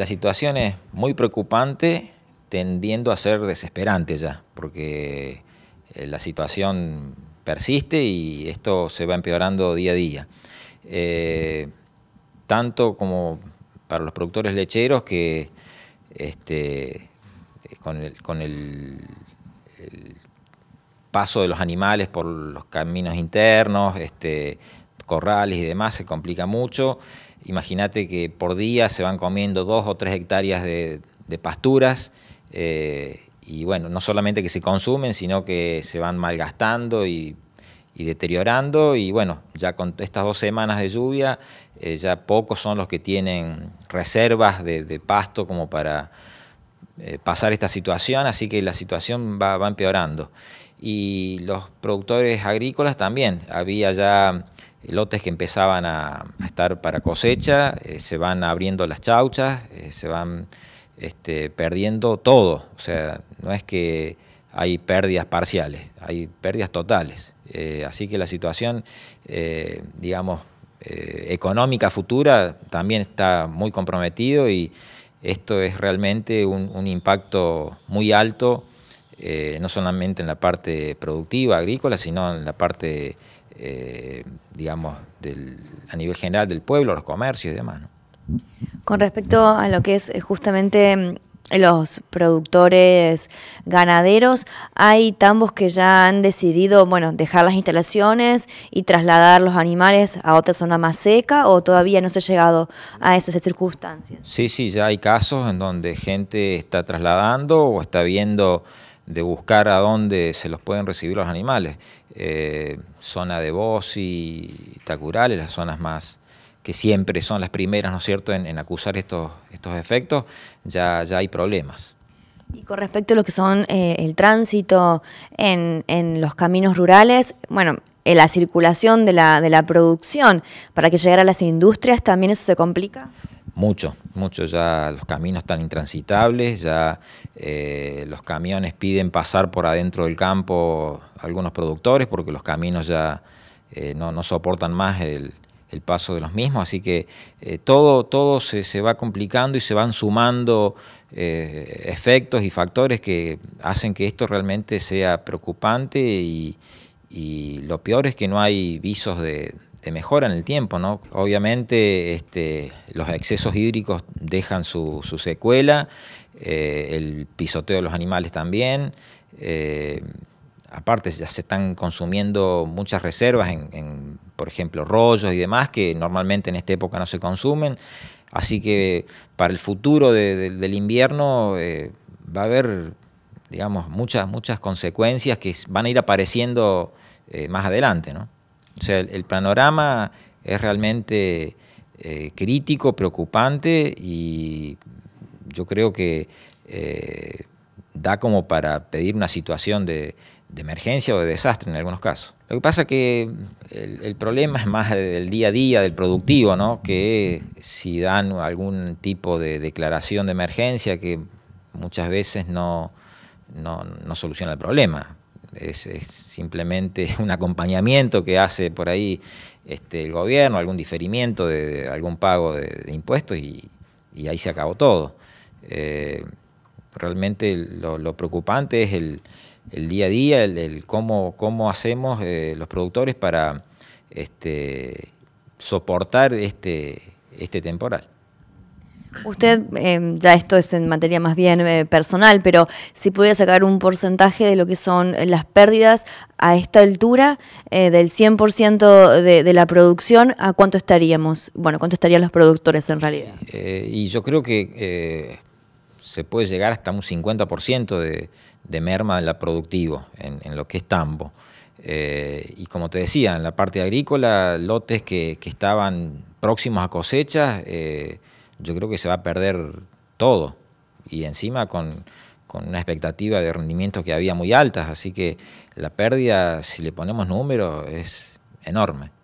La situación es muy preocupante, tendiendo a ser desesperante ya, porque eh, la situación persiste y esto se va empeorando día a día. Eh, tanto como para los productores lecheros que este, con, el, con paso de los animales por los caminos internos, este, corrales y demás, se complica mucho. Imagínate que por día se van comiendo dos o tres hectáreas de, pasturas. Eh, y bueno, no solamente que se consumen, sino que se van malgastando y, deteriorando. Y bueno, ya con estas dos semanas de lluvia, eh, ya pocos son los que tienen reservas de, pasto como para eh, pasar esta situación, así que la situación va empeorando. Y los productores agrícolas también. Había ya lotes que empezaban a, estar para cosecha, eh, se van abriendo las chauchas, eh, se van este, perdiendo todo. O sea, no es que hay pérdidas parciales, hay pérdidas totales. Eh, así que la situación, digamos, económica futura también está muy comprometido y esto es realmente un, un impacto muy alto, no solamente en la parte productiva agrícola, sino en la parte eh, digamos, a nivel general del pueblo, los comercios y demás. Con respecto a lo que es eh, justamente mm, los productores ganaderos, hay tambos que ya han decidido, bueno, dejar las instalaciones y trasladar los animales a otra zona más seca o todavía no se ha llegado a esas circunstancias. Sí, sí, ya hay casos en donde gente está trasladando o está viendo de buscar a dónde se los pueden recibir los animales. Eh, zona de Bosi, Tacurales, las zonas más que siempre son las primeras, ¿no es cierto?, en, acusar estos, estos efectos, ya, ya hay problemas. Y con respecto a lo que son eh, el tránsito en, en, los caminos rurales, bueno, en eh, la circulación de la, de la producción para que llegara a las industrias, ¿también eso se complica? Mucho, mucho. Ya los caminos están intransitables, ya eh, los camiones piden pasar por adentro del campo algunos productores porque los caminos ya eh, no, soportan más el, el, paso de los mismos. Así que eh, todo, todo se, se, va complicando y se van sumando efectos y factores que hacen que esto realmente sea preocupante y, y lo peor es que no hay visos de, te mejoran el tiempo, ¿no? Obviamente este, los excesos hídricos dejan su, secuela, eh, el pisoteo de los animales también. Eh, aparte ya se están consumiendo muchas reservas en, por ejemplo, rollos y demás que normalmente en esta época no se consumen. Así que para el futuro del invierno eh, va a haber, digamos, muchas, muchas consecuencias que van a ir apareciendo más adelante, ¿no? O sea, el, panorama es realmente eh, crítico, preocupante y yo creo que eh, da como para pedir una situación de, emergencia o de desastre en algunos casos. Lo que pasa es que el, problema es más del día a día, del productivo, ¿no? que si dan algún tipo de declaración de emergencia que muchas veces no soluciona el problema es, simplemente un acompañamiento que hace por ahí este, el gobierno, algún diferimiento de, algún pago de, impuestos y, ahí se acabó todo. Eh, realmente lo, preocupante es el, día a día, el, cómo, hacemos eh, los productores para este, soportar este, este temporal. Usted, em, ya esto es en materia más bien eh, personal, pero si pudiera sacar un porcentaje de lo que son eh, las pérdidas a esta altura eh, del 100% de, de, la producción, ¿a cuánto estaríamos? Bueno, ¿cuánto estarían los productores en realidad? y yo creo que se puede llegar hasta un 50% de, merma en la productivo, en, lo que es tambo. y como te decía, en la parte agrícola, lotes que, estaban próximos a cosechas yo creo que se va a perder todo. Y encima con, una expectativa de rendimiento que había muy altas, así que la pérdida, si le ponemos números, es enorme.